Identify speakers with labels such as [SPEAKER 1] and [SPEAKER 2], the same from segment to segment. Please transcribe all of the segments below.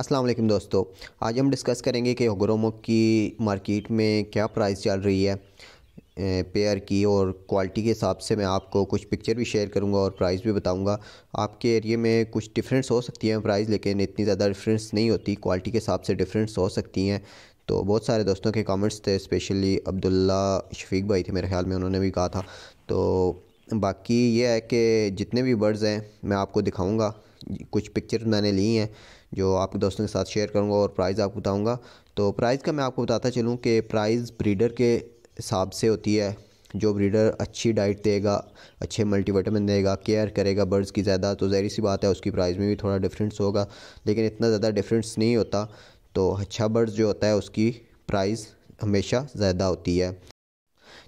[SPEAKER 1] अस्सलाम वालेकुम दोस्तों आज हम डिस्कस करेंगे कि ग्रोमो की मार्केट में क्या प्राइस चल रही है पेयर की और क्वालिटी के हिसाब से मैं आपको कुछ पिक्चर भी शेयर करूंगा और प्राइस भी बताऊंगा आपके एरिए में कुछ डिफरेंस हो सकती है प्राइस लेकिन इतनी ज़्यादा डिफरेंस नहीं होती क्वालिटी के हिसाब से डिफरेंस हो सकती हैं तो बहुत सारे दोस्तों के कमेंट्स थे स्पेशली अब्दुल्ला शफीक भाई थे मेरे ख्याल में उन्होंने भी कहा था तो बाकी ये है कि जितने भी बर्ड्स हैं मैं आपको दिखाऊँगा कुछ पिक्चर मैंने ली हैं जो आपके दोस्तों के साथ शेयर करूँगा और प्राइस आपको बताऊँगा तो प्राइस का मैं आपको बताता चलूँ कि प्राइस ब्रीडर के हिसाब से होती है जो ब्रीडर अच्छी डाइट देगा अच्छे मल्टीविटामिन देगा केयर करेगा बर्ड्स की ज़्यादा तो जहरी सी बात है उसकी प्राइस में भी थोड़ा डिफरेंस होगा लेकिन इतना ज़्यादा डिफरेंस नहीं होता तो अच्छा बर्ड्स जो होता है उसकी प्राइस हमेशा ज़्यादा होती है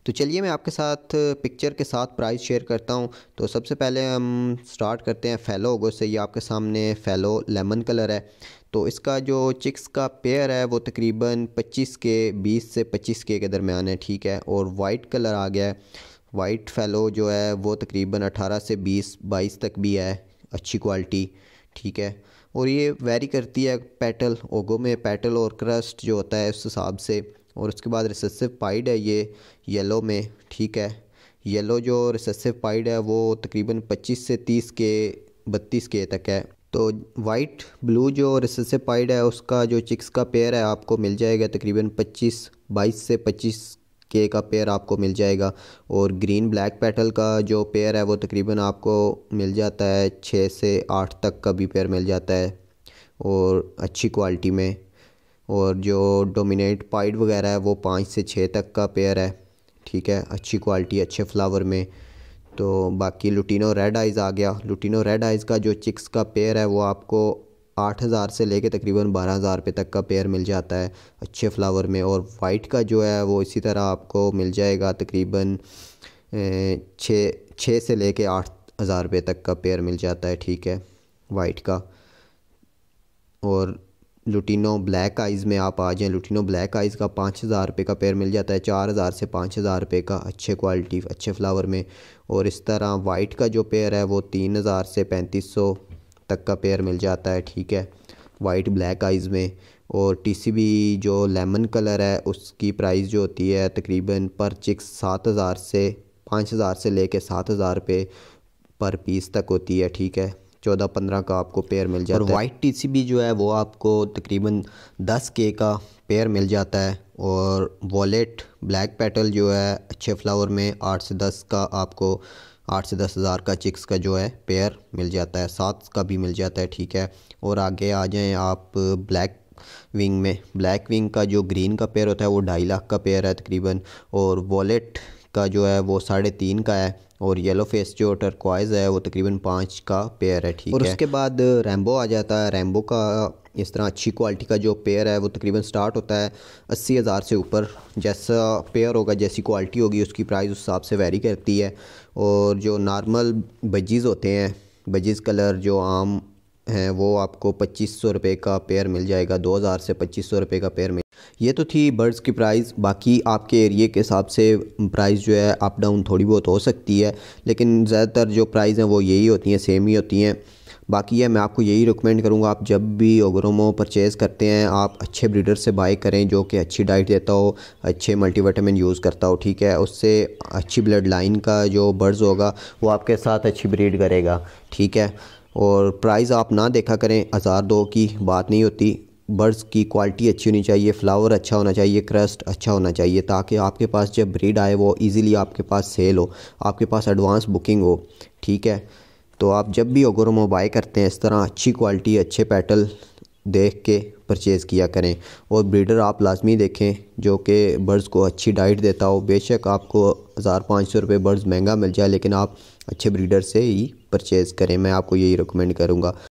[SPEAKER 1] तो चलिए मैं आपके साथ पिक्चर के साथ प्राइस शेयर करता हूँ तो सबसे पहले हम स्टार्ट करते हैं फैलो ओगो से ये आपके सामने फैलो लेमन कलर है तो इसका जो चिक्स का पेयर है वो तकरीबन 25 के 20 से 25 के के दरमियान है ठीक है और वाइट कलर आ गया है वाइट फैलो जो है वो तकरीबन 18 से 20 22 तक भी है अच्छी क्वालिटी ठीक है और ये वेरी करती है पेटल ओगो में पेटल और क्रस्ट जो होता है उस हिसाब से और उसके बाद रिसेसिव पाइड है ये येलो में ठीक है येलो जो रिसेसिव पाइड है वो तकरीबन 25 से 30 के 32 के तक है तो वाइट ब्लू जो रिसेसिव पाइड है उसका जो चिक्स का पेयर है आपको मिल जाएगा तकरीबन 25 22 से 25 के का पेयर आपको मिल जाएगा और ग्रीन ब्लैक पेटल का जो पेयर है वो तकरीबन आपको मिल जाता है छः से आठ तक का भी पेयर मिल जाता है और अच्छी क्वालिटी में और जो डोमिनेट पाइड वगैरह है वो पाँच से छः तक का पेयर है ठीक है अच्छी क्वालिटी अच्छे फ्लावर में तो बाकी लुटिनो रेड आइज़ आ गया लुटिनो रेड आइज़ का जो चिक्स का पेयर है वो आपको आठ हज़ार से लेके तकरीबन बारह हज़ार रुपये तक का पेयर मिल जाता है अच्छे फ्लावर में और वाइट का जो है वो इसी तरह आपको मिल जाएगा तकरीबन छः छः से लेके आठ हज़ार रुपये तक का पेयर मिल जाता है ठीक है वाइट का और लुटिनो ब्लैक आइज़ में आप आ जाएँ लुटिनो ब्लैक आइज़ का पाँच हज़ार रुपये का पेयर मिल जाता है चार हज़ार से पाँच हज़ार रुपये का अच्छे क्वालिटी अच्छे फ्लावर में और इस तरह वाइट का जो पेयर है वो तीन हज़ार से पैंतीस सौ तक का पेयर मिल जाता है ठीक है वाइट ब्लैक आइज़ में और बी जो लेमन कलर है उसकी प्राइस जो होती है तकरीबन पर चिक्स सात हज़ार से पाँच हज़ार से कर सात हज़ार रुपये पर पीस तक होती है ठीक है चौदह पंद्रह का आपको पेयर मिल जाता है और वाइट भी जो है वो आपको तकरीबन दस के का पेयर मिल जाता है और वॉलेट ब्लैक पेटल जो है अच्छे फ्लावर में आठ से दस का आपको आठ से दस हज़ार का चिक्स का जो है पेयर मिल जाता है सात का भी मिल जाता है ठीक है और आगे आ जाएँ आप ब्लैक विंग में ब्लैक विंग का जो ग्रीन का पेयर होता है वो ढाई लाख का पेयर है तकरीबन और वॉलेट का जो है वो साढ़े तीन का है और येलो फेस जो टर्कवाइज है वो तकरीबन पाँच का पेयर है ठीक और है और उसके बाद रैम्बो आ जाता है रैम्बो का इस तरह अच्छी क्वालिटी का जो पेयर है वो तकरीबन स्टार्ट होता है अस्सी हज़ार से ऊपर जैसा पेयर होगा जैसी क्वालिटी होगी उसकी प्राइस उस हिसाब से वेरी करती है और जो नॉर्मल बजीज़ होते हैं बजीज़ कलर जो आम हैं वो आपको पच्चीस सौ रुपये का पेयर मिल जाएगा दो हज़ार से पच्चीस सौ रुपये का पेयर मिल ये तो थी बर्ड्स की प्राइस बाकी आपके एरिए के हिसाब से प्राइस जो है अप डाउन थोड़ी बहुत हो सकती है लेकिन ज़्यादातर जो प्राइस हैं वो यही होती हैं सेम ही होती हैं बाकी है मैं आपको यही रिकमेंड करूँगा आप जब भी ओग्रोमो परचेज़ करते हैं आप अच्छे ब्रीडर से बाई करें जो कि अच्छी डाइट देता हो अच्छे मल्टीविटामिन यूज़ करता हो ठीक है उससे अच्छी ब्लड लाइन का जो बर्ड्स होगा वो आपके साथ अच्छी ब्रीड करेगा ठीक है और प्राइस आप ना देखा करें हज़ार दो की बात नहीं होती बर्ड्स की क्वालिटी अच्छी होनी चाहिए फ्लावर अच्छा होना चाहिए क्रस्ट अच्छा होना चाहिए ताकि आपके पास जब ब्रीड आए वो इजीली आपके पास सेल हो आपके पास एडवांस बुकिंग हो ठीक है तो आप जब भी ओगोरमो बाय करते हैं इस तरह अच्छी क्वालिटी अच्छे पैटल देख के परचेज़ किया करें और ब्रीडर आप लाजमी देखें जो कि बर्ड्स को अच्छी डाइट देता हो बेशक आपको हज़ार पाँच सौ रुपये बर्ड्स महंगा मिल जाए लेकिन आप अच्छे ब्रीडर से ही परचेज़ करें मैं आपको यही रिकमेंड करूँगा